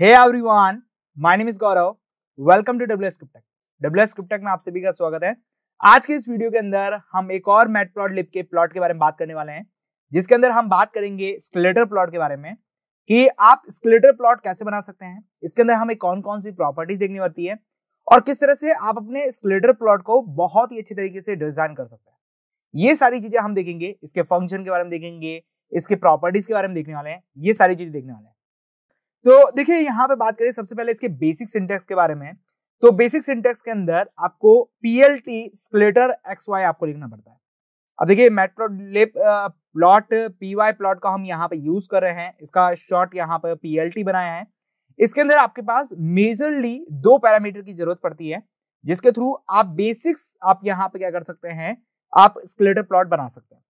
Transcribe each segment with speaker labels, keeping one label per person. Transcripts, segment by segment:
Speaker 1: hey everyone my name is Gaurav welcome to W क्रिप्टेक W क्रिप्टेक में आप सभी का स्वागत है आज के इस वीडियो के अंदर हम एक और मैट प्लॉट लिप के प्लॉट के बारे में बात करने वाले हैं जिसके अंदर हम बात करेंगे स्केलेटर प्लॉट के बारे में कि आप स्केलेटर प्लॉट कैसे बना सकते हैं इसके अंदर हमें कौन कौन सी प्रॉपर्टीज देखनी पड़ती है और किस तरह से आप अपने स्केलेटर प्लॉट को बहुत ही अच्छे तरीके से डिजाइन कर सकते हैं ये सारी चीजें हम देखेंगे इसके फंक्शन के बारे में देखेंगे इसके प्रॉपर्टीज के बारे में देखने वाले हैं ये सारी चीजें देखने वाले हैं तो देखिए यहाँ पे बात करें सबसे पहले इसके बेसिक सिंटेक्स के बारे में तो बेसिक सिंटेक्स के अंदर आपको पीएलटी स्प्लिटर एक्स वाई आपको लिखना पड़ता है अब देखिए matplotlib pyplot का हम यहाँ पे यूज कर रहे हैं इसका शॉर्ट यहाँ एल पीएलटी बनाया है इसके अंदर आपके पास मेजरली दो पैरामीटर की जरूरत पड़ती है जिसके थ्रू आप बेसिक्स आप यहाँ पे क्या कर सकते हैं आप स्क्लेटर प्लॉट बना सकते हैं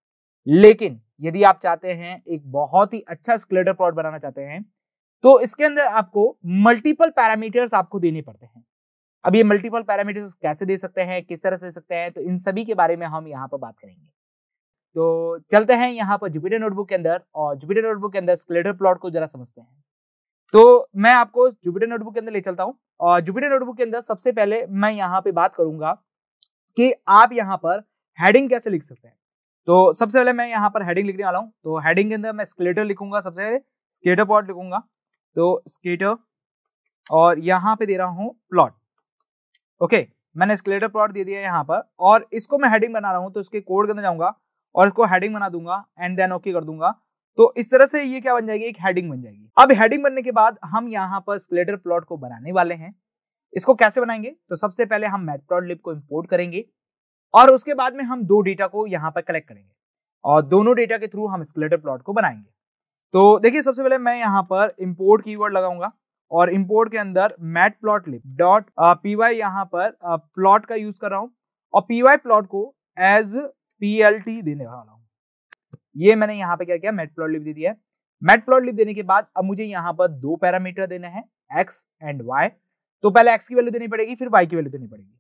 Speaker 1: लेकिन यदि आप चाहते हैं एक बहुत ही अच्छा स्क्लेटर प्लॉट बनाना चाहते हैं तो इसके अंदर आपको मल्टीपल पैरामीटर्स आपको देने पड़ते हैं अब ये मल्टीपल पैरामीटर्स कैसे दे सकते हैं किस तरह से दे सकते हैं तो इन सभी के बारे में हम यहाँ पर बात करेंगे तो चलते हैं यहाँ पर जुपिटर नोटबुक के अंदर और जुपिटर नोटबुक के अंदर स्केलेटर प्लॉट को जरा समझते हैं तो मैं आपको जुपिटर नोटबुक के अंदर ले चलता हूँ और जुपिटर नोटबुक के अंदर सबसे पहले मैं यहाँ पे बात करूंगा कि आप यहाँ पर हेडिंग कैसे लिख सकते हैं तो सबसे पहले मैं यहाँ पर हेडिंग लिखने वाला हूँ तो हेडिंग के अंदर मैं स्केलेटर लिखूंगा सबसे पहले स्केटर प्लॉट लिखूंगा तो स्केटर और यहाँ पे दे रहा हूँ प्लॉट ओके मैंने स्केटर प्लॉट दे दिया यहाँ पर और इसको मैं हेडिंग बना रहा हूँ तो उसके कोड करने जाऊंगा और इसको हेडिंग बना दूंगा एंड देन ओके कर दूंगा तो इस तरह से ये क्या बन जाएगी एक हेडिंग बन जाएगी अब हेडिंग बनने के बाद हम यहाँ पर स्केलेटर प्लॉट को बनाने वाले हैं इसको कैसे बनाएंगे तो सबसे पहले हम प्लॉट लिप को इम्पोर्ट करेंगे और उसके बाद में हम दो डेटा को यहाँ पर कलेक्ट करेंगे और दोनों डेटा के थ्रू हम स्केलेटर प्लॉट को बनाएंगे तो देखिए सबसे पहले मैं यहाँ पर इम्पोर्ट वर्ड लगाऊंगा और इम्पोर्ट के अंदर matplotlib dot P Y यहाँ पर प्लॉट का यूज कर रहा हूँ और पी वाई प्लॉट को एज पी एल टी देने वाला हूँ ये मैंने यहाँ पे क्या किया मैट प्लॉट लिप दे दिया है मैट प्लॉट लिप देने के बाद अब मुझे यहाँ पर दो पैरामीटर देने हैं एक्स एंड वाई तो पहले एक्स की वैल्यू देनी पड़ेगी फिर वाई की वैल्यू देनी पड़ेगी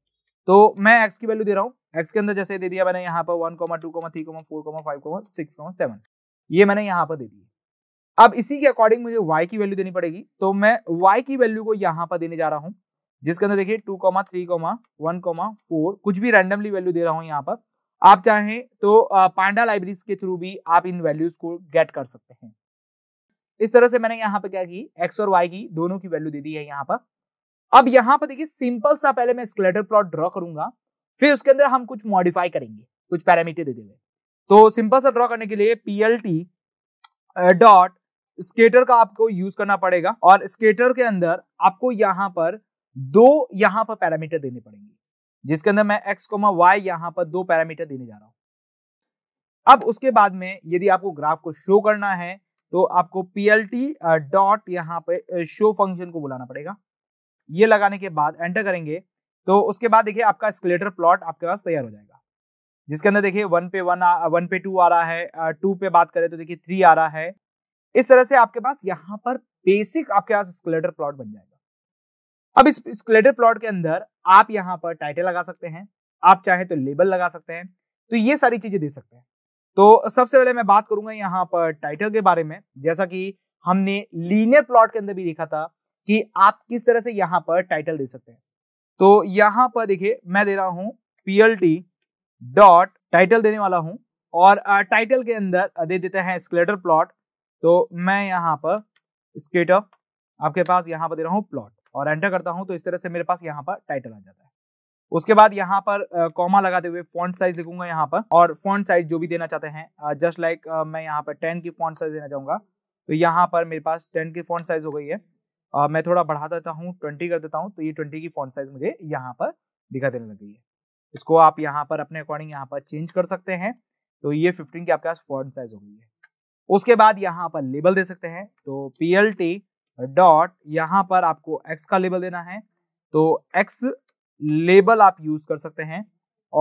Speaker 1: तो मैं एक्स की वैल्यू दे रहा हूँ एक्स के अंदर जैसे दे दिया मैंने यहाँ पर one comma two comma three comma four comma five comma six comma seven ये मैंने यहाँ पर दे दिया अब इसी के अकॉर्डिंग मुझे y की वैल्यू देनी पड़ेगी तो मैं y की वैल्यू को यहाँ पर देने जा रहा हूँ जिसके अंदर देखिए two comma three comma one comma four कुछ भी रैंडमली वैल्यू दे रहा हूँ यहाँ पर आप चाहें तो पांडा लाइब्रेरीज के थ्रू भी आप इन वैल्यूज को गेट कर सकते हैं इस तरह से मैंने यहाँ पर क्या की एक्स और वाई की दोनों की वैल्यू दे दी है यहाँ पर अब यहाँ पर देखिए सिंपल सा पहले मैं स्केलेटर प्लॉट ड्रॉ करूंगा फिर उसके अंदर हम कुछ मॉडिफाई करेंगे कुछ पैरामीटर दे देंगे तो सिंपल सा ड्रॉ करने के लिए P L T dot scatter का आपको यूज करना पड़ेगा और स्केटर के अंदर आपको यहाँ पर दो यहाँ पर पैरामीटर देने पड़ेंगे जिसके अंदर मैं एक्स कोमा वाई यहाँ पर दो पैरामीटर देने जा रहा हूं अब उसके बाद में यदि आपको ग्राफ को शो करना है तो आपको पी एल टी डॉट यहाँ पे शो फंक्शन को बुलाना पड़ेगा ये लगाने के बाद एंटर करेंगे तो उसके बाद देखिए आपका स्केलेटर प्लॉट आपके पास तैयार हो जाएगा जिसके अंदर देखिए वन पे वन वन पे टू आ रहा है टू पे बात करें तो देखिए थ्री आ रहा है इस तरह से आपके पास यहां पर बेसिक आपके पास स्कलेटर प्लॉट बन जाएगा अब इस स्कलेटर प्लॉट के अंदर आप यहां पर टाइटल लगा सकते हैं आप चाहे तो लेबल लगा सकते हैं तो ये सारी चीजें दे सकते हैं तो सबसे पहले मैं बात करूंगा यहाँ पर टाइटल के बारे में जैसा कि हमने लीनियर प्लॉट के अंदर भी देखा था कि आप किस तरह से यहाँ पर टाइटल दे सकते हैं तो यहाँ पर देखिए मैं दे रहा हूँ पीएलटी डॉट टाइटल देने वाला हूँ और टाइटल के अंदर दे देते हैं स्कलेटर प्लॉट तो मैं यहाँ पर स्केटर आपके पास यहाँ पर दे रहा हूँ प्लॉट और एंटर करता हूँ तो इस तरह से मेरे पास यहाँ पर टाइटल आ जाता है उसके बाद यहाँ पर कॉमा लगाते हुए फॉन्ट साइज लिखूंगा यहाँ पर और फॉन्ट साइज जो भी देना चाहते हैं जस्ट लाइक like, uh, मैं यहाँ पर टेन की फॉन्ट साइज देना चाहूंगा तो यहाँ पर मेरे पास टेन की फॉन्ट साइज हो गई है uh, मैं थोड़ा बढ़ा देता हूँ ट्वेंटी कर देता हूँ तो ये ट्वेंटी की फॉन्ट साइज मुझे यहाँ पर दिखा देने लग गई है इसको आप यहाँ पर अपने अकॉर्डिंग यहाँ पर चेंज कर सकते हैं तो ये फिफ्टीन की आपके पास फॉन्ट साइज हो गई है उसके बाद यहाँ पर लेबल दे सकते हैं तो पी एल टी डॉट यहाँ पर आपको एक्स का लेबल देना है तो एक्स लेबल आप यूज कर सकते हैं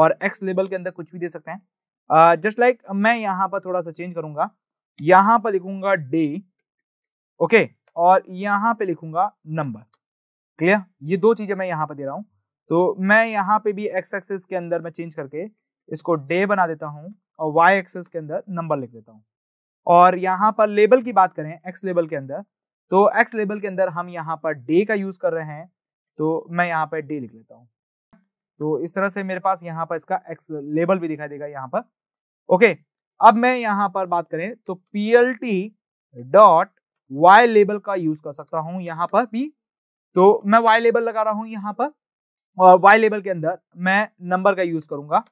Speaker 1: और एक्स लेबल के अंदर कुछ भी दे सकते हैं जस्ट लाइक like, मैं यहाँ पर थोड़ा सा चेंज करूंगा यहाँ पर लिखूंगा डे ओके और यहाँ पे लिखूंगा नंबर क्लियर ये दो चीजें मैं यहाँ पर दे रहा हूँ तो मैं यहाँ पे भी एक्स एक्सेस के अंदर मैं चेंज करके इसको डे बना देता हूँ और वाई एक्सेस के अंदर नंबर लिख देता हूँ और यहाँ पर लेबल की बात करें एक्स लेबल के अंदर तो एक्स लेबल के अंदर हम यहाँ पर डे का यूज कर रहे हैं तो मैं यहाँ पर डे लिख लेता हूँ तो इस तरह से मेरे पास यहाँ पर इसका एक्स लेबल भी दिखाई देगा यहाँ पर ओके अब मैं यहाँ पर बात करें तो P L T dot Y label का यूज कर सकता हूँ यहाँ पर भी तो मैं वाई लेबल लगा रहा हूँ यहाँ पर और वाई लेबल के अंदर मैं नंबर का यूज करूंगा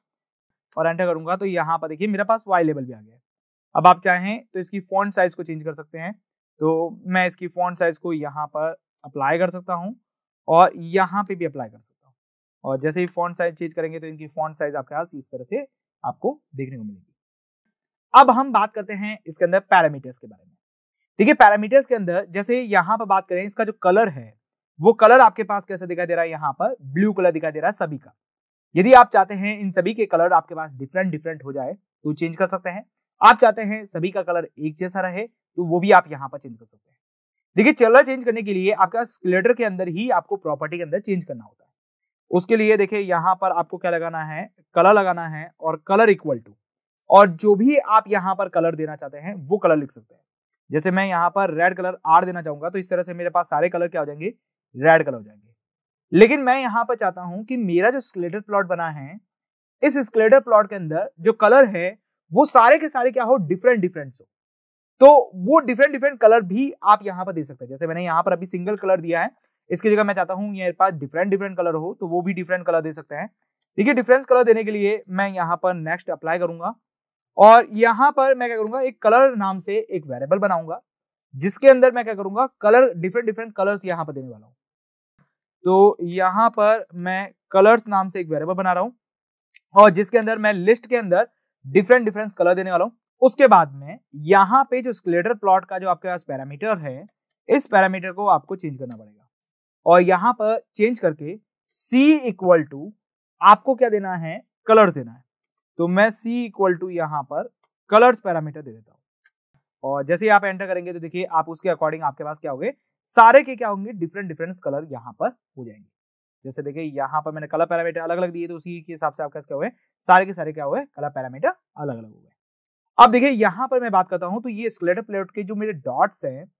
Speaker 1: और एंटर करूंगा तो यहाँ पर देखिए मेरे पास वाई लेबल भी आ गया अब आप चाहें तो इसकी फोन साइज़ को चेंज कर सकते हैं तो मैं इसकी फोन साइज़ को यहाँ पर अप्लाई कर सकता हूँ और यहाँ पे भी अप्लाई कर सकता हूँ और जैसे ही फोन साइज़ चेंज करेंगे तो इनकी फोन साइज़ आपके पास इस तरह से आपको देखने को मिलेगी अब हम बात करते हैं इसके अंदर पैरामीटर्स के बारे में देखिए पैरामीटर्स के अंदर जैसे यहाँ पर बात करें इसका जो कलर है वो कलर आपके पास कैसे दिखाई दे रहा है यहाँ पर ब्लू कलर दिखाई दे रहा है सभी का यदि आप चाहते हैं इन सभी के कलर आपके पास डिफरेंट डिफरेंट हो जाए तो चेंज कर सकते हैं आप चाहते हैं सभी का कलर एक जैसा रहे तो वो भी आप यहाँ पर चेंज कर सकते हैं देखिए चलर चेंज करने के लिए आपका स्केलेटर के अंदर ही आपको प्रॉपर्टी के अंदर चेंज करना होता है उसके लिए देखिए यहाँ पर आपको क्या लगाना है कलर लगाना है और कलर इक्वल टू और जो भी आप यहाँ पर कलर देना चाहते हैं वो कलर लिख सकते हैं जैसे मैं यहाँ पर रेड कलर आर देना चाहूंगा तो इस तरह से मेरे पास सारे कलर क्या हो जाएंगे रेड कलर हो जाएंगे लेकिन मैं यहाँ पर चाहता हूँ कि मेरा जो स्केलेटर प्लॉट बना है इस स्केलेटर प्लॉट के अंदर जो कलर है वो सारे के सारे क्या हो डिफरेंट डिफरेंट हो तो वो डिफरेंट डिफरेंट कलर भी आप यहाँ पर दे सकते हैं जैसे मैंने यहाँ पर अभी सिंगल कलर दिया है इसकी जगह मैं चाहता हूँ मेरे पास डिफरेंट डिफरेंट कलर हो तो वो भी डिफरेंट कलर दे सकते हैं देखिए डिफरेंस कलर देने के लिए मैं यहाँ पर नेक्स्ट अप्लाई करूंगा और यहाँ पर मैं क्या करूंगा एक कलर नाम से एक वेरिएबल बनाऊंगा जिसके अंदर मैं क्या करूंगा कलर डिफरेंट डिफरेंट कलर्स यहाँ पर देने वाला हूँ तो यहाँ पर मैं कलर्स नाम से एक वेरेबल बना रहा हूँ और जिसके अंदर मैं लिस्ट के अंदर डिफरेंट डिफरेंट कलर देने वाला हूँ उसके बाद में यहाँ पे जो स्केलेटर प्लॉट का जो आपके पास पैरामीटर है इस पैरामीटर को आपको चेंज करना पड़ेगा और यहाँ पर चेंज करके c इक्वल टू आपको क्या देना है कलर्स देना है तो मैं c इक्वल टू यहाँ पर कलर्स पैरामीटर दे देता हूँ और जैसे आप एंटर करेंगे तो देखिए आप उसके अकॉर्डिंग आपके पास क्या होंगे सारे के क्या होंगे डिफरेंट डिफरेंट कलर यहाँ पर हो जाएंगे जैसे देखिए यहाँ पर मैंने कलर पैरामीटर अलग अलग दिए तो उसी के हिसाब से आपका क्या हुए सारे के सारे क्या हुए कलर पैरामीटर अलग अलग हुए अब देखिए यहाँ पर मैं बात करता हूँ तो ये स्केलेटर प्लेट के जो मेरे डॉट्स हैं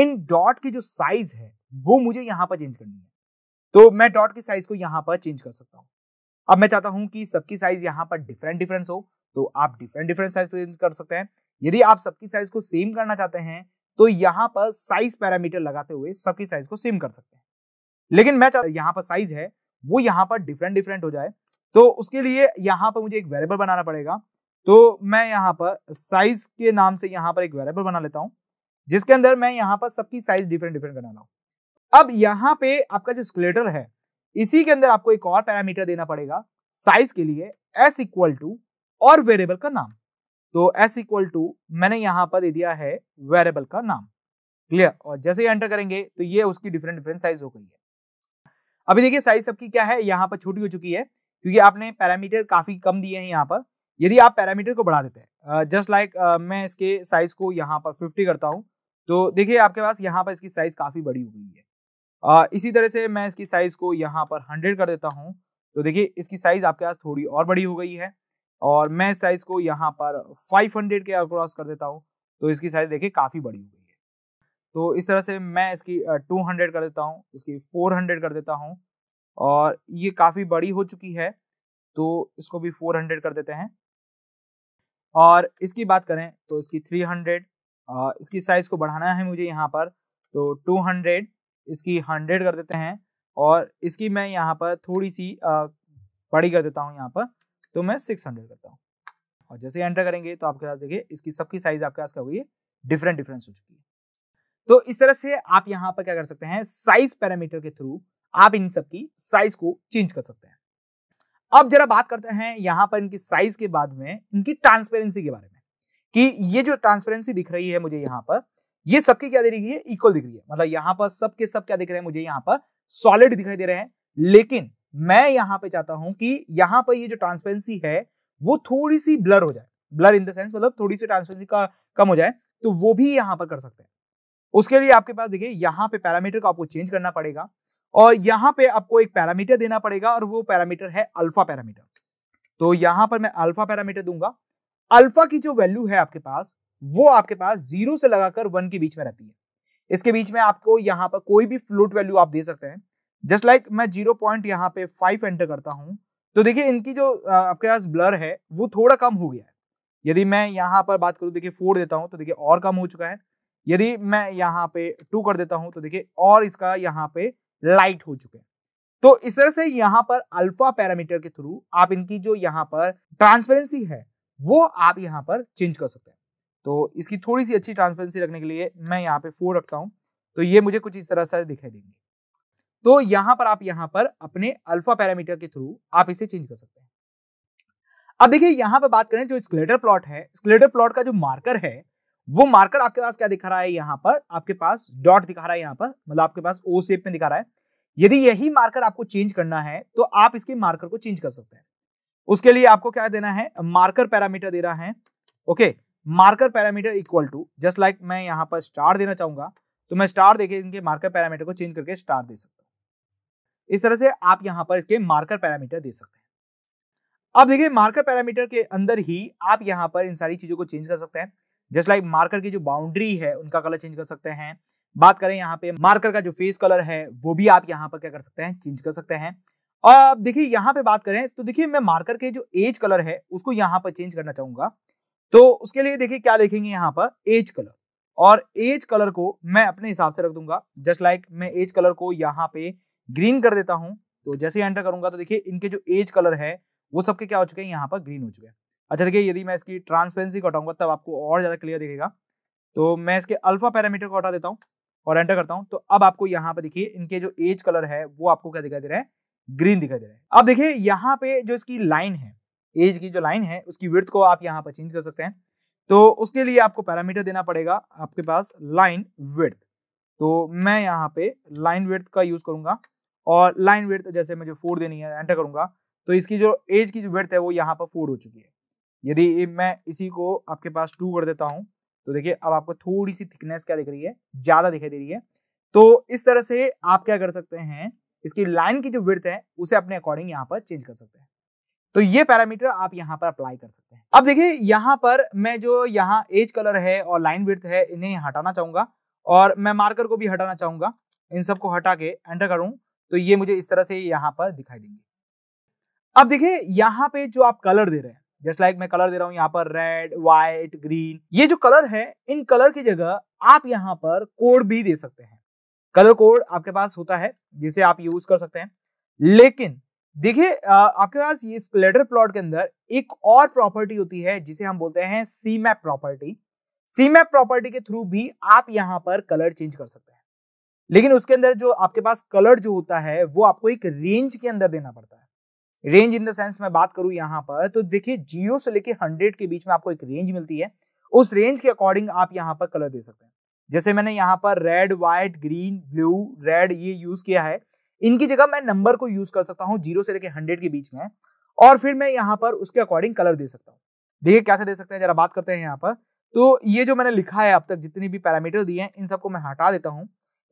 Speaker 1: इन डॉट की जो साइज है वो मुझे यहाँ पर चेंज करनी है तो मैं डॉट की साइज को यहाँ पर चेंज कर सकता हूँ अब मैं चाहता हूँ कि सबकी साइज यहाँ पर डिफरेंट डिफरेंस हो तो आप डिफरेंट डिफरेंट साइज चेंज कर सकते हैं यदि आप सबकी साइज को सेम करना चाहते हैं तो यहाँ पर साइज पैरामीटर लगाते हुए सबकी साइज को सेम कर सकते हैं लेकिन मैं यहाँ पर साइज है वो यहाँ पर डिफरेंट डिफरेंट हो जाए तो उसके लिए यहाँ पर मुझे एक वेरेबल बनाना पड़ेगा तो मैं यहाँ पर साइज के नाम से यहाँ पर एक वेरेबल बना लेता हूँ जिसके अंदर मैं यहाँ पर सबकी साइज डिफरेंट डिफरेंट बना रहा अब यहाँ पे आपका जो स्केलेटर है इसी के अंदर आपको एक और पैरामीटर देना पड़ेगा साइज के लिए एस इक्वल टू और वेरिएबल का नाम तो एस इक्वल टू मैंने यहाँ पर दे दिया है वेरिएबल का नाम क्लियर और जैसे ही एंटर करेंगे तो ये उसकी डिफरेंट डिफरेंट साइज हो गई है अभी देखिए साइज सबकी क्या है यहाँ पर छोटी हो चुकी है क्योंकि आपने पैरामीटर काफ़ी कम दिए हैं यहाँ पर यदि आप पैरामीटर को बढ़ा देते हैं जस्ट लाइक मैं इसके साइज को यहाँ पर फिफ्टी करता हूँ तो देखिए आपके पास यहाँ पर इसकी साइज काफ़ी बड़ी हो गई है आ, इसी तरह से मैं इसकी साइज को यहाँ पर हंड्रेड कर देता हूँ तो देखिए इसकी साइज आपके पास थोड़ी और बड़ी हो गई है और मैं इस साइज को यहाँ पर फाइव हंड्रेड के अक्रॉस कर देता हूँ तो इसकी साइज देखिए काफ़ी बड़ी हो गई तो इस तरह से मैं इसकी टू हंड्रेड कर देता हूँ इसकी फोर हंड्रेड कर देता हूँ और ये काफ़ी बड़ी हो चुकी है तो इसको भी फोर हंड्रेड कर देते हैं और इसकी बात करें तो इसकी थ्री हंड्रेड इसकी साइज़ को बढ़ाना है मुझे यहाँ पर तो टू हंड्रेड इसकी हंड्रेड कर देते हैं और इसकी मैं यहाँ पर थोड़ी सी बड़ी कर देता हूँ यहाँ पर तो मैं सिक्स हंड्रेड करता हूँ और जैसे एंटर करेंगे तो आपके पास देखिए इसकी सबकी साइज़ आपके पास क्या हुई है डिफरेंट डिफरेंस हो चुकी है तो इस तरह से आप यहाँ पर क्या कर सकते हैं साइज पैरामीटर के थ्रू आप इन सब की साइज को चेंज कर सकते हैं अब जरा बात करते हैं यहां पर इनकी साइज के बाद में इनकी ट्रांसपेरेंसी के बारे में कि ये जो ट्रांसपेरेंसी दिख रही है मुझे यहाँ पर ये सबकी क्या दिख रही है इक्वल दिख रही है मतलब यहाँ पर सबके सब क्या दिख रहे हैं मुझे यहाँ पर सॉलिड दिखाई दे रहे हैं लेकिन मैं यहाँ पे चाहता हूं कि यहाँ पर ये जो ट्रांसपेरेंसी है वो थोड़ी सी ब्लर हो जाए ब्लर इन द सेंस मतलब थोड़ी सी ट्रांसपेरेंसी का कम हो जाए तो वो भी यहाँ पर कर सकते हैं उसके लिए आपके पास देखिए यहाँ पे पैरामीटर को आपको चेंज करना पड़ेगा और यहाँ पे आपको एक पैरामीटर देना पड़ेगा और वो पैरामीटर है अल्फा पैरामीटर तो यहाँ पर मैं अल्फा पैरामीटर दूंगा अल्फा की जो वैल्यू है आपके पास वो आपके पास जीरो से लगाकर वन के बीच में रहती है इसके बीच में आपको यहाँ पर कोई भी फ्लोट वैल्यू आप दे सकते हैं जस्ट लाइक like मैं जीरो पॉइंट यहाँ पे फाइव एंटर करता हूँ तो देखिए इनकी जो आपके पास ब्लर है वो थोड़ा कम हो गया है यदि मैं यहाँ पर बात करूँ देखिए फोर देता हूँ तो देखिए और कम हो चुका है यदि मैं यहाँ पे टू कर देता हूं तो देखिए और इसका यहाँ पे लाइट हो चुके हैं तो इस तरह से यहाँ पर अल्फा पैरामीटर के थ्रू आप इनकी जो यहाँ पर ट्रांसपेरेंसी है वो आप यहाँ पर चेंज कर सकते हैं तो इसकी थोड़ी सी अच्छी ट्रांसपेरेंसी रखने के लिए मैं यहाँ पे फोर रखता हूँ तो ये मुझे कुछ इस तरह से दिखाई देंगे तो यहाँ पर आप यहाँ पर अपने अल्फा पैरामीटर के थ्रू आप इसे चेंज कर सकते हैं अब देखिए यहाँ पर बात करें जो स्क्लेटर प्लॉट है स्क्लेटर प्लॉट का जो मार्कर है वो मार्कर आपके पास क्या दिखा रहा है यहाँ पर आपके पास डॉट दिखा रहा है यहाँ पर मतलब आपके पास ओ सेप में दिखा रहा है यदि यही मार्कर आपको चेंज करना है तो आप इसके मार्कर को चेंज कर सकते हैं उसके लिए आपको क्या देना है मार्कर पैरामीटर देना है okay marker parameter equal to just like मैं यहाँ पर स्टार देना चाहूंगा तो मैं स्टार देके इनके मार्कर पैरामीटर को चेंज करके स्टार दे सकता हूँ इस तरह से आप यहाँ पर इसके मार्कर पैरामीटर दे सकते हैं अब देखिए मार्कर पैरामीटर के अंदर ही आप यहाँ पर इन सारी चीजों को चेंज कर सकते हैं जस्ट लाइक मार्कर की जो बाउंड्री है उनका कलर चेंज कर सकते हैं बात करें यहाँ पे मार्कर का जो फेस कलर है वो भी आप यहाँ पर क्या कर सकते हैं चेंज कर सकते हैं और देखिए यहाँ पे बात करें तो देखिए मैं मार्कर के जो एज कलर है उसको यहाँ पर चेंज करना चाहूंगा तो उसके लिए देखिए क्या लिखेंगे यहाँ पर एज कलर और एज कलर को मैं अपने हिसाब से रख दूंगा जस्ट लाइक like मैं एज कलर को यहाँ पे ग्रीन कर देता हूँ तो जैसे एंटर करूंगा तो देखिए इनके जो एज कलर है वो सबके क्या हो चुके हैं यहाँ पर ग्रीन हो चुके हैं अच्छा देखिए यदि मैं इसकी ट्रांसपेरेंसी को हटाऊंगा तब आपको और ज़्यादा क्लियर दिखेगा तो मैं इसके अल्फा पैरामीटर को हटा देता हूँ और एंटर करता हूँ तो अब आपको यहाँ पर देखिए इनके जो एज कलर है वो आपको क्या दिखाई दे रहा है ग्रीन दिखाई दे रहा है अब देखिए यहाँ पे जो इसकी लाइन है एज की जो लाइन है उसकी विर्थ को आप यहाँ पर चेंज कर सकते हैं तो उसके लिए आपको पैरामीटर देना पड़ेगा आपके पास लाइन विर्थ तो मैं यहाँ पे लाइन विर्थ का यूज करूंगा और लाइन विर्थ जैसे मुझे फोर देनी है एंटर करूंगा तो इसकी जो एज की जो विर्थ है वो यहाँ पर फोर हो चुकी है यदि मैं इसी को आपके पास टू कर देता हूं तो देखिए अब आपको थोड़ी सी थिकनेस क्या दिख रही है ज्यादा दिखाई दे रही है तो इस तरह से आप क्या कर सकते हैं इसकी लाइन की जो विर्थ है उसे अपने अकॉर्डिंग यहाँ पर चेंज कर सकते हैं तो ये पैरामीटर आप यहाँ पर अप्लाई कर सकते हैं अब देखिए यहाँ पर मैं जो यहाँ एज कलर है और लाइन विर्थ है इन्हें हटाना चाहूंगा और मैं मार्कर को भी हटाना चाहूंगा इन सबको हटा के एंटर करूं तो ये मुझे इस तरह से यहाँ पर दिखाई देंगे अब देखिए यहाँ पे जो आप कलर दे रहे हैं जस्ट लाइक like मैं कलर दे रहा हूँ यहाँ पर रेड व्हाइट ग्रीन ये जो कलर है इन कलर की जगह आप यहाँ पर कोड भी दे सकते हैं कलर कोड आपके पास होता है जिसे आप यूज कर सकते हैं लेकिन देखिए आपके पास ये स्लेटर प्लॉट के अंदर एक और प्रॉपर्टी होती है जिसे हम बोलते हैं C map property C map property के थ्रू भी आप यहाँ पर कलर चेंज कर सकते हैं लेकिन उसके अंदर जो आपके पास कलर जो होता है वो आपको एक रेंज के अंदर देना पड़ता है रेंज इन द सेंस मैं बात करूं यहाँ पर तो देखिए जीरो से लेके हंड्रेड के बीच में आपको एक रेंज मिलती है उस रेंज के अकॉर्डिंग आप यहाँ पर कलर दे सकते हैं जैसे मैंने यहाँ पर red white green blue red ये यूज किया है इनकी जगह मैं नंबर को यूज कर सकता हूँ जीरो से लेके हंड्रेड के बीच में और फिर मैं यहाँ पर उसके अकॉर्डिंग कलर दे सकता हूँ देखिए कैसे दे सकते हैं जरा बात करते हैं यहाँ पर तो ये जो मैंने लिखा है अब तक जितने भी पैरामीटर दिए हैं इन सबको मैं हटा देता हूँ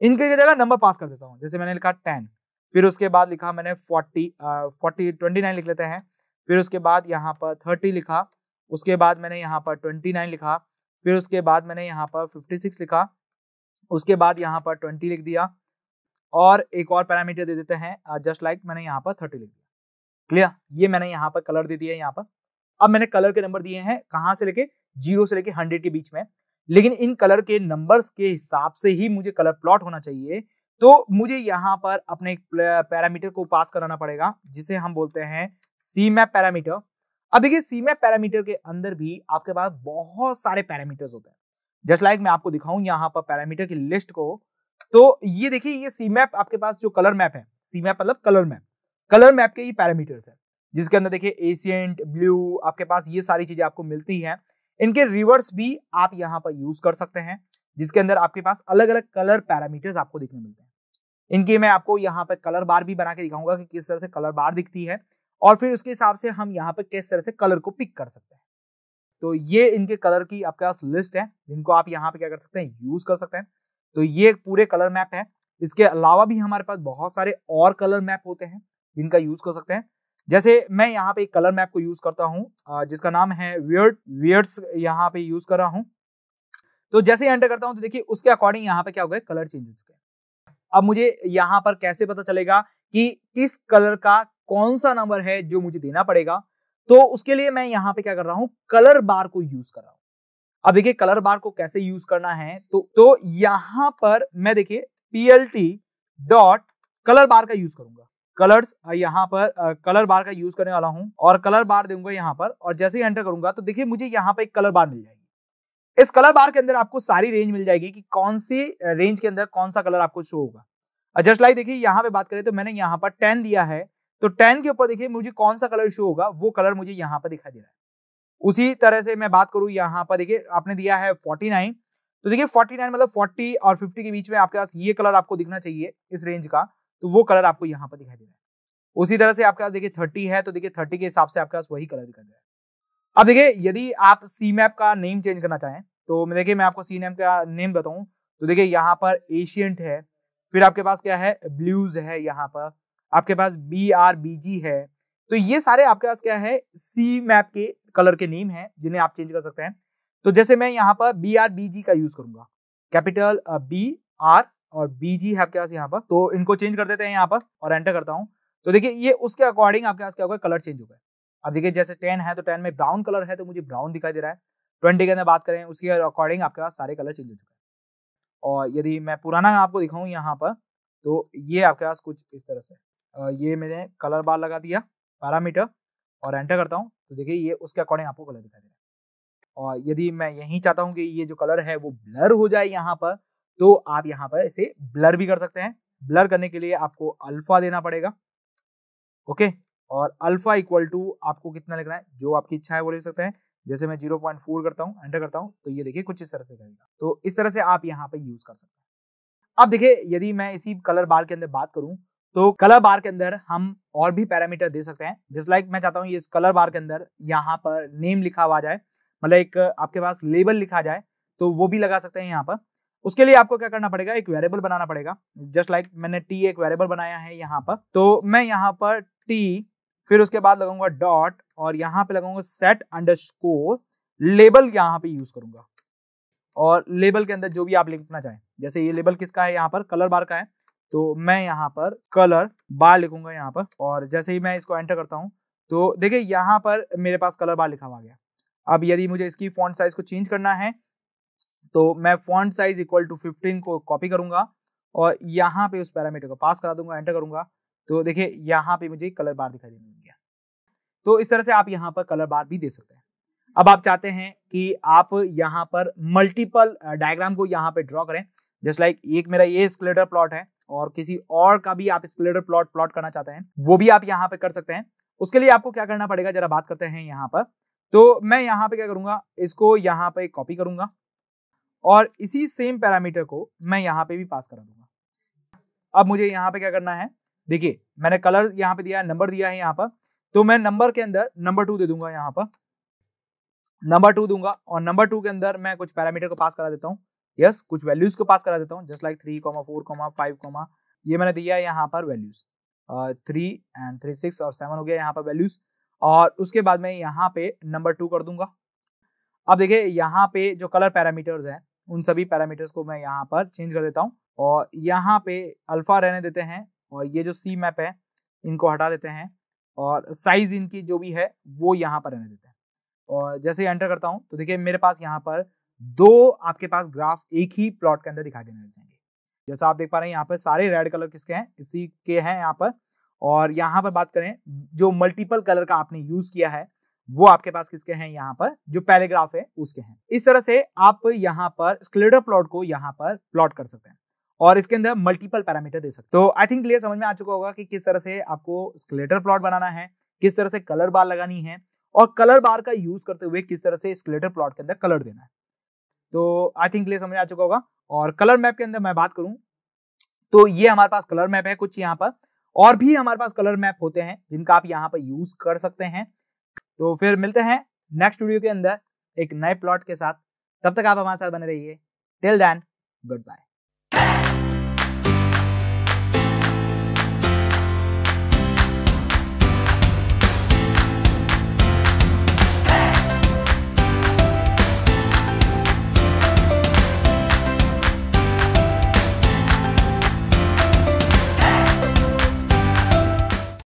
Speaker 1: इनके जगह नंबर पास कर देता हूँ जैसे मैंने लिखा टेन फिर उसके बाद लिखा मैंने फोर्टी फोर्टी ट्वेंटी नाइन लिख लेते हैं फिर उसके बाद यहाँ पर थर्टी लिखा उसके बाद मैंने यहाँ पर ट्वेंटी नाइन लिखा फिर उसके बाद मैंने यहाँ पर फिफ्टी सिक्स लिखा उसके बाद यहाँ पर ट्वेंटी लिख दिया और एक और पैरामीटर दे देते हैं जस्ट लाइक मैंने यहाँ पर थर्टी लिख दिया क्लियर ये मैंने यहाँ पर कलर दे दिया है यहाँ पर अब मैंने कलर के नंबर दिए हैं कहाँ से लेके जीरो से लेके हंड्रेड के बीच में लेकिन इन कलर के नंबर्स के हिसाब से ही मुझे कलर प्लॉट होना चाहिए तो मुझे यहाँ पर अपने पैरामीटर को पास कराना पड़ेगा जिसे हम बोलते हैं सी मैप पैरामीटर अब देखिए सी मैप पैरामीटर के अंदर भी आपके पास बहुत सारे पैरामीटर्स होते हैं जस्ट लाइक मैं आपको दिखाऊं यहाँ पर पैरामीटर की लिस्ट को तो ये देखिए ये सी मैप आपके पास जो कलर मैप है सी मैप मतलब कलर मैप कलर मैप के ये पैरामीटर्स है जिसके अंदर देखिए एशियंट ब्लू आपके पास ये सारी चीजें आपको मिलती है इनके रिवर्स भी आप यहाँ पर यूज कर सकते हैं जिसके अंदर आपके पास अलग अलग कलर पैरामीटर्स आपको देखने मिलते हैं इनकी मैं आपको यहाँ पर कलर बार भी बना के दिखाऊंगा कि किस तरह से कलर बार दिखती है और फिर उसके हिसाब से हम यहाँ पर किस तरह से कलर को पिक कर सकते हैं तो ये इनके कलर की आपके पास लिस्ट है जिनको आप यहाँ पे क्या कर सकते हैं यूज कर सकते हैं तो ये पूरे कलर मैप है इसके अलावा भी हमारे पास बहुत सारे और कलर मैप होते हैं जिनका यूज कर सकते हैं जैसे मैं यहाँ पे एक कलर मैप को यूज करता हूँ जिसका नाम है वियर्ड वियर्ड्स यहाँ पे यूज कर रहा हूँ तो जैसे एंटर करता हूँ तो देखिए उसके अकॉर्डिंग यहाँ पे क्या हो गया कलर चेंज हो चुके हैं अब मुझे यहां पर कैसे पता चलेगा कि किस कलर का कौन सा नंबर है जो मुझे देना पड़ेगा तो उसके लिए मैं यहां पे क्या कर रहा हूं कलर बार को यूज कर रहा हूं अब देखिए कलर बार को कैसे यूज करना है तो तो यहां पर मैं देखिए पीएलटी डॉट कलर बार का यूज करूंगा कलर्स यहां पर कलर बार का यूज करने वाला हूं और कलर बार दूंगा यहां पर और जैसे ही एंटर करूंगा तो देखिए मुझे यहां पर एक कलर बार मिल जाएगा इस कलर बार के अंदर आपको सारी रेंज मिल जाएगी कि कौन सी रेंज के अंदर कौन सा कलर आपको शो होगा जस्ट लाइक देखिए यहाँ पे बात करें तो मैंने यहाँ पर टेन दिया है तो टेन के ऊपर देखिए मुझे कौन सा कलर शो होगा वो कलर मुझे यहाँ पर दिखाई दे रहा है उसी तरह से मैं बात करूँ यहाँ पर देखिए आपने दिया है फोर्टी नाइन तो देखिए फोर्टी नाइन मतलब फोर्टी और फिफ्टी के बीच में आपके पास ये कलर आपको दिखना चाहिए इस रेंज का तो वो कलर आपको यहाँ पर दिखाई दे रहा है उसी तरह से आपके पास देखिए थर्टी है तो देखिए थर्टी के हिसाब से आपके पास वही कलर दिखाई दे रहा है अब देखिए यदि आप सी मैप का नेम चेंज करना चाहें तो देखिए मैं आपको सी मैप का नेम बताऊं तो देखिए यहाँ पर एशियंट है फिर आपके पास क्या है ब्लूज है यहाँ पर आपके पास बी आर बी जी है तो ये सारे आपके पास क्या है सी मैप के कलर के नेम है जिन्हें आप चेंज कर सकते हैं तो जैसे मैं यहाँ पर बी आर बी जी का यूज करूंगा कैपिटल बी आर और बी जी है आपके पास यहाँ पर तो इनको चेंज कर देते हैं यहाँ पर और एंटर करता हूँ तो देखिए ये उसके अकॉर्डिंग आपके पास क्या होगा कलर चेंज होगा अब देखिए जैसे टेन है तो टेन में ब्राउन कलर है तो मुझे ब्राउन दिखाई दे रहा है ट्वेंटी के अंदर बात करें उसके अकॉर्डिंग आपके पास सारे कलर चेंज हो चुके हैं और यदि मैं पुराना आपको दिखाऊँ यहाँ पर तो ये आपके पास कुछ इस तरह से ये मैंने कलर बार लगा दिया पैरामीटर और एंटर करता हूँ तो देखिए ये उसके अकॉर्डिंग आपको कलर दिखाई दे रहा है और यदि मैं यही चाहता हूँ कि ये जो कलर है वो ब्लर हो जाए यहाँ पर तो आप यहाँ पर इसे ब्लर भी कर सकते हैं ब्लर करने के लिए आपको अल्फा देना पड़ेगा ओके और अल्फा इक्वल टू आपको कितना लिखना है जो आपकी इच्छा है वो लिख सकते हैं जैसे मैं जीरो पॉइंट फोर करता हूँ एंटर करता हूँ तो ये देखिए कुछ इस तरह से करेगा तो इस तरह से आप यहाँ पे यूज कर सकते हैं अब देखिए यदि मैं इसी कलर बार के अंदर बात करूं तो कलर बार के अंदर हम और भी पैरामीटर दे सकते हैं जिस लाइक मैं चाहता हूँ इस कलर बार के अंदर यहाँ पर नेम लिखा हुआ जाए मतलब एक आपके पास लेबल लिखा जाए तो वो भी लगा सकते हैं यहाँ पर उसके लिए आपको क्या करना पड़ेगा एक वेरिएबल बनाना पड़ेगा जस्ट लाइक like मैंने टी एक वेरिएबल बनाया है यहाँ पर तो मैं यहाँ पर टी फिर उसके बाद लगाऊंगा डॉट और यहाँ पे लगाऊंगा सेट अंडरस्कोर लेबल यहाँ पे यूज करूंगा और लेबल के अंदर जो भी आप लिखना चाहें जैसे ये लेबल किसका है यहाँ पर कलर बार का है तो मैं यहाँ पर कलर बार लिखूंगा यहाँ पर और जैसे ही मैं इसको एंटर करता हूँ तो देखिए यहाँ पर मेरे पास कलर बार लिखा हुआ गया अब यदि मुझे इसकी फॉन्ट साइज को चेंज करना है तो मैं font size equal to fifteen को कॉपी करूंगा और यहाँ पे उस पैरामीटर को पास करा दूंगा एंटर करूंगा तो देखिए यहाँ पे मुझे कलर बार दिखाई देना तो इस तरह से आप यहाँ पर कलर बार भी दे सकते हैं अब आप चाहते हैं कि आप यहाँ पर मल्टीपल डायग्राम को यहाँ पे ड्रॉ करें जस्ट लाइक like एक मेरा ये स्क्लेटर प्लॉट है और किसी और का भी आप स्क्लेटर प्लॉट प्लॉट करना चाहते हैं वो भी आप यहाँ पे कर सकते हैं उसके लिए आपको क्या करना पड़ेगा जरा बात करते हैं यहाँ पर तो मैं यहाँ पे क्या करूंगा इसको यहाँ पे कॉपी करूंगा और इसी सेम पैरामीटर को मैं यहाँ पे भी पास करा दूंगा अब मुझे यहाँ पे क्या करना है देखिए मैंने कलर यहाँ पे दिया है नंबर दिया है यहाँ पर तो मैं नंबर के अंदर नंबर टू दे दूंगा यहाँ पर नंबर टू दूंगा और नंबर टू के अंदर मैं कुछ पैरामीटर को पास करा देता हूँ यस yes, कुछ वैल्यूज को पास करा देता हूँ just like three comma four comma five comma ये मैंने दिया है यहाँ पर values three and three six और सेवन हो गया यहाँ पर वैल्यूज और उसके बाद मैं यहाँ पे नंबर टू कर दूंगा अब देखिए यहाँ पे जो कलर पैरामीटर्स हैं उन सभी पैरामीटर्स को मैं यहाँ पर चेंज कर देता हूँ और यहाँ पे अल्फा रहने देते हैं और ये जो सी मैप है इनको हटा देते हैं और साइज इनकी जो भी है वो यहाँ पर रहने देते हैं और जैसे एंटर करता हूँ तो देखिए मेरे पास यहाँ पर दो आपके पास ग्राफ एक ही प्लॉट के अंदर दिखाई देने लग जाएंगे जैसा आप देख पा रहे हैं यहाँ पर सारे रेड कलर किसके हैं इसी के हैं यहाँ पर और यहाँ पर बात करें जो मल्टीपल कलर का आपने यूज किया है वो आपके पास किसके हैं यहाँ पर जो पैराग्राफ है उसके हैं इस तरह से आप यहाँ पर स्क्लेडर प्लॉट को यहाँ पर प्लॉट कर सकते हैं और इसके अंदर मल्टीपल पैरामीटर दे सकते हो आई थिंक क्लियर समझ में आ चुका होगा कि किस तरह से आपको स्केलेटर प्लॉट बनाना है किस तरह से कलर बार लगानी है और कलर बार का यूज करते हुए किस तरह से स्केलेटर प्लॉट के अंदर कलर देना है तो आई थिंक क्लियर समझ आ चुका होगा और कलर मैप के अंदर मैं बात करूं तो ये हमारे पास कलर मैप है कुछ यहाँ पर और भी हमारे पास कलर मैप होते हैं जिनका आप यहाँ पर यूज कर सकते हैं तो फिर मिलते हैं नेक्स्ट वीडियो के अंदर एक नए प्लॉट के साथ तब तक आप हमारे साथ बने रहिए टिल देन गुड बाय